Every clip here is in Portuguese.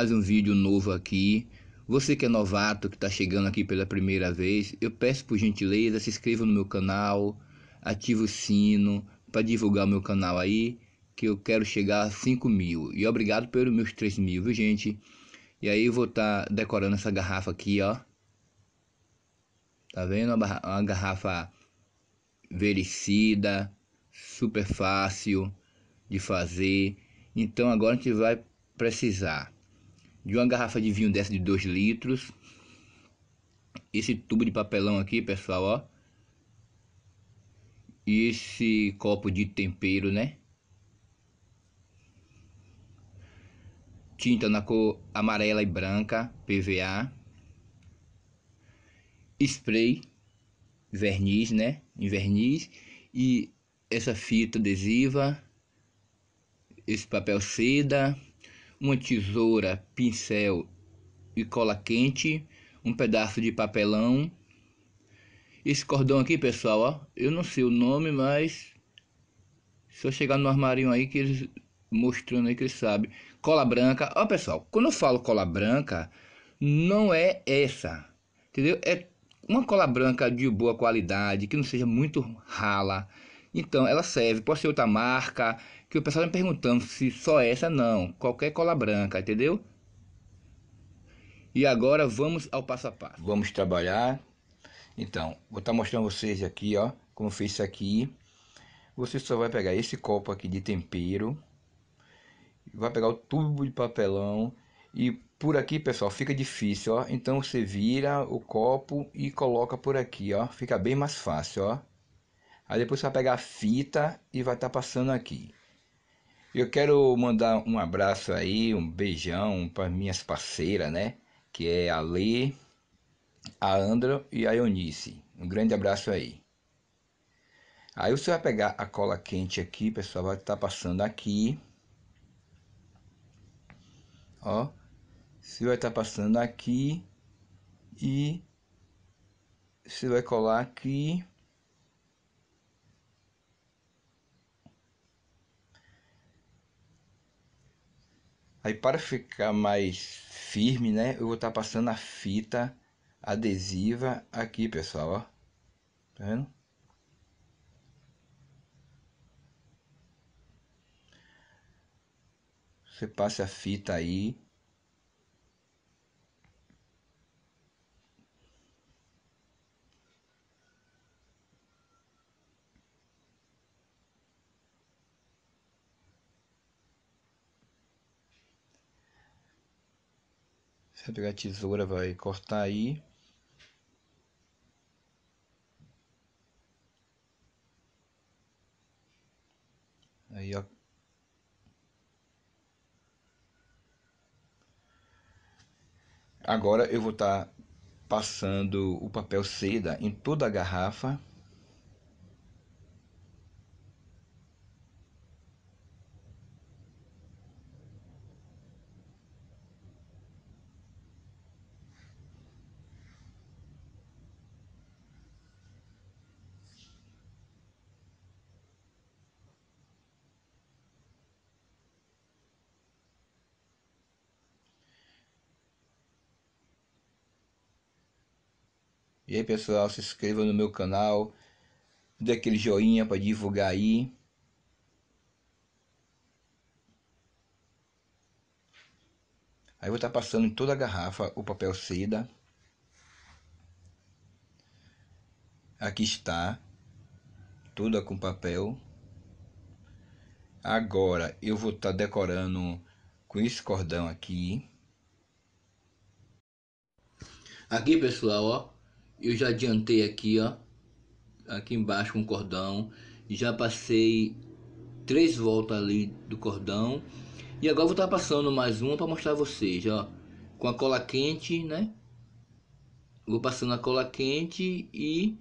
mais um vídeo novo aqui. Você que é novato, que está chegando aqui pela primeira vez, eu peço por gentileza, se inscreva no meu canal, ative o sino para divulgar o meu canal aí, que eu quero chegar a 5 mil. E obrigado pelos meus 3 mil, viu gente? E aí eu vou estar tá decorando essa garrafa aqui, ó. Tá vendo? Uma, uma garrafa verecida, super fácil de fazer. Então agora a gente vai precisar de uma garrafa de vinho dessa de 2 litros. Esse tubo de papelão aqui, pessoal, ó. E esse copo de tempero, né? Tinta na cor amarela e branca, PVA. Spray, verniz, né? Em verniz. E essa fita adesiva. Esse papel seda uma tesoura, pincel e cola quente, um pedaço de papelão. Esse cordão aqui, pessoal, ó, eu não sei o nome, mas se eu chegar no armarinho aí que eles mostrando aí que eles sabem. Cola branca, ó, pessoal, quando eu falo cola branca, não é essa, entendeu? É uma cola branca de boa qualidade, que não seja muito rala. Então, ela serve, pode ser outra marca, que o pessoal tá me perguntando se só essa não, qualquer cola branca, entendeu? E agora vamos ao passo a passo. Vamos trabalhar. Então, vou estar tá mostrando vocês aqui, ó, como fiz isso aqui. Você só vai pegar esse copo aqui de tempero, vai pegar o tubo de papelão e por aqui, pessoal, fica difícil, ó. Então você vira o copo e coloca por aqui, ó. Fica bem mais fácil, ó. Aí depois você vai pegar a fita e vai estar tá passando aqui. Eu quero mandar um abraço aí, um beijão para minhas parceiras, né? Que é a Lê, a Andra e a Eunice. Um grande abraço aí. Aí você vai pegar a cola quente aqui, pessoal, vai estar tá passando aqui. Ó, você vai estar tá passando aqui e você vai colar aqui Aí para ficar mais firme, né, eu vou estar tá passando a fita adesiva aqui, pessoal, ó. Tá vendo? Você passa a fita aí pegar a tesoura, vai cortar aí. Aí, ó. Agora eu vou estar tá passando o papel seda em toda a garrafa. E aí, pessoal, se inscreva no meu canal, dê aquele joinha para divulgar aí. Aí vou estar tá passando em toda a garrafa o papel seda. Aqui está, toda com papel. Agora eu vou estar tá decorando com esse cordão aqui. Aqui pessoal, ó, eu já adiantei aqui, ó, aqui embaixo com um o cordão, já passei três voltas ali do cordão e agora vou estar passando mais uma para mostrar a vocês, ó, com a cola quente, né? Vou passando a cola quente e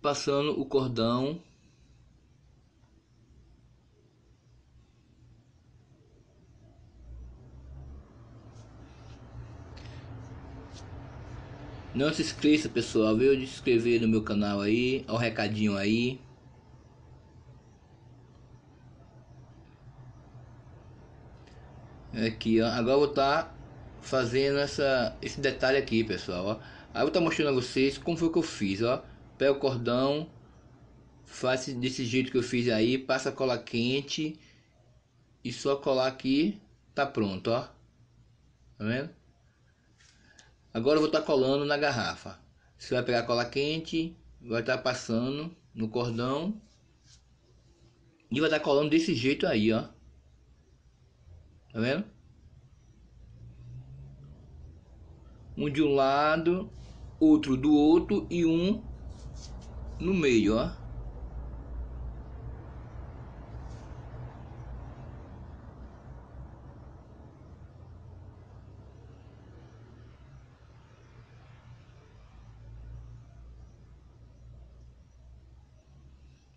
passando o cordão Não se esqueça, pessoal, viu, de se inscrever no meu canal aí, ao recadinho aí. Aqui, ó. Agora eu vou estar tá fazendo essa, esse detalhe aqui, pessoal, ó. Aí eu vou estar tá mostrando a vocês como foi que eu fiz, ó. Pega o cordão, faz desse jeito que eu fiz aí, passa cola quente e só colar aqui, tá pronto, ó. Tá vendo? Agora eu vou estar tá colando na garrafa. Você vai pegar a cola quente, vai estar tá passando no cordão e vai estar tá colando desse jeito aí, ó. Tá vendo? Um de um lado, outro do outro e um no meio, ó.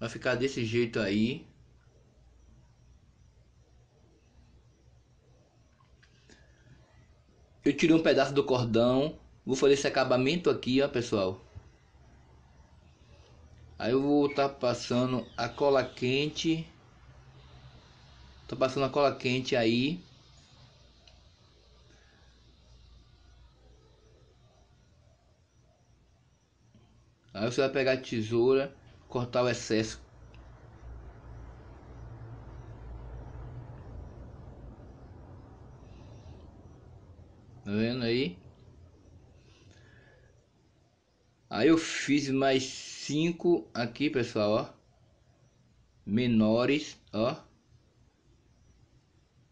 Vai ficar desse jeito aí. Eu tirei um pedaço do cordão. Vou fazer esse acabamento aqui, ó, pessoal. Aí eu vou estar tá passando a cola quente. Tô passando a cola quente aí. Aí você vai pegar a tesoura cortar o excesso. Tá vendo aí? Aí eu fiz mais cinco aqui, pessoal, ó. Menores, ó.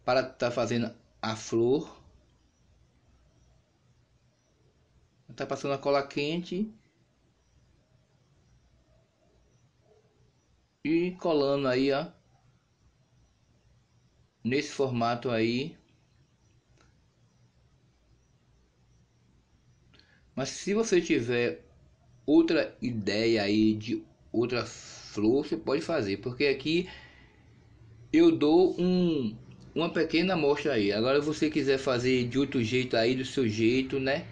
Para tá fazendo a flor. Tá passando a cola quente. colando aí, ó. Nesse formato aí. Mas se você tiver outra ideia aí de outra flor, você pode fazer. Porque aqui eu dou um, uma pequena amostra aí. Agora, se você quiser fazer de outro jeito aí, do seu jeito, né?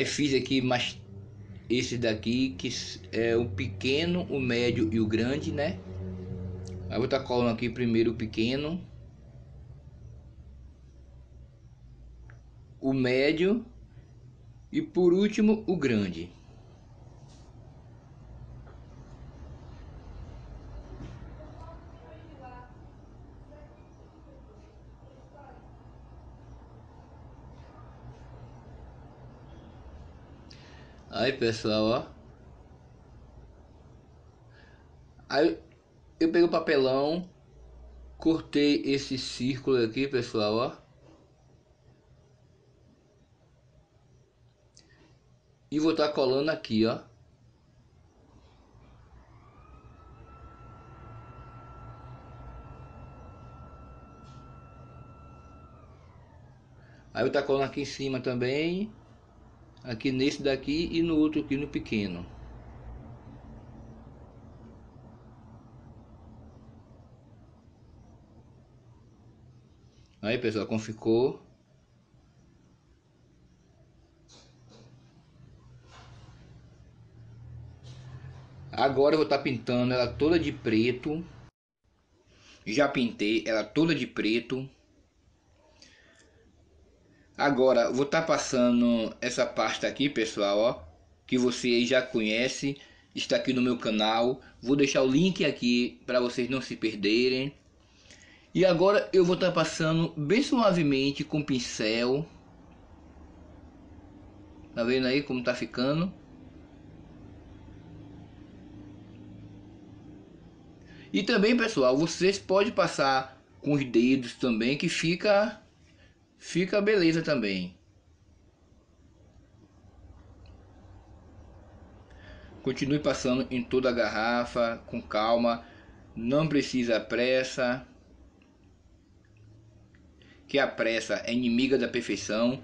Aí fiz aqui mais esse daqui que é o pequeno, o médio e o grande, né? Aí vou estar colando aqui primeiro o pequeno, o médio e por último o grande. Aí pessoal, ó. Aí eu peguei o papelão, cortei esse círculo aqui, pessoal, ó. E vou estar tá colando aqui, ó. Aí eu tá colando aqui em cima também aqui nesse daqui e no outro aqui no pequeno aí pessoal como ficou agora eu vou estar tá pintando ela toda de preto já pintei ela toda de preto Agora, vou estar tá passando essa pasta aqui, pessoal, ó, que vocês já conhecem, está aqui no meu canal. Vou deixar o link aqui para vocês não se perderem. E agora eu vou estar tá passando bem suavemente com pincel. Tá vendo aí como tá ficando? E também, pessoal, vocês podem passar com os dedos também, que fica fica beleza também. Continue passando em toda a garrafa com calma, não precisa pressa. Que a pressa é inimiga da perfeição.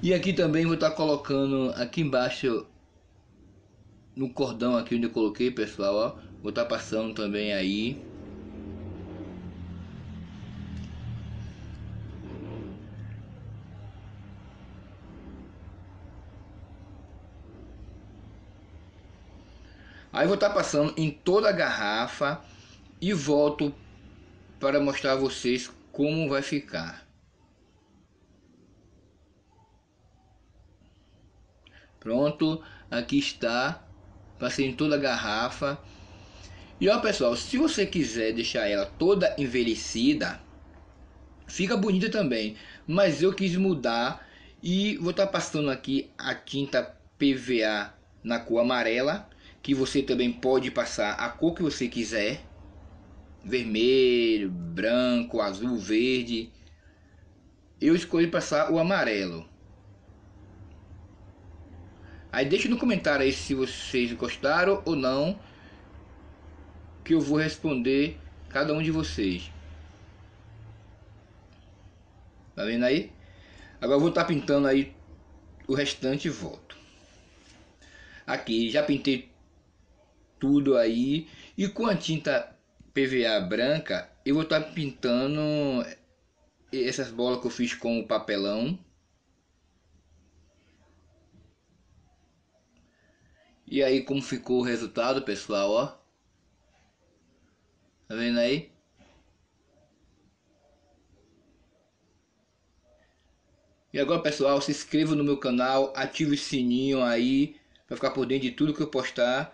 E aqui também vou estar tá colocando aqui embaixo no cordão aqui onde eu coloquei, pessoal, ó, vou estar tá passando também aí Aí vou estar tá passando em toda a garrafa e volto para mostrar a vocês como vai ficar. Pronto, aqui está. Passei em toda a garrafa. E ó pessoal, se você quiser deixar ela toda envelhecida, fica bonita também. Mas eu quis mudar e vou estar tá passando aqui a tinta PVA na cor amarela que você também pode passar a cor que você quiser, vermelho, branco, azul, verde. Eu escolhi passar o amarelo. Aí deixe no comentário aí se vocês gostaram ou não, que eu vou responder cada um de vocês. Tá vendo aí? Agora eu vou estar tá pintando aí o restante e volto. Aqui, já pintei tudo aí. E com a tinta PVA branca, eu vou estar tá pintando essas bolas que eu fiz com o papelão. E aí como ficou o resultado, pessoal, ó. Tá vendo aí? E agora, pessoal, se inscreva no meu canal, ative o sininho aí para ficar por dentro de tudo que eu postar.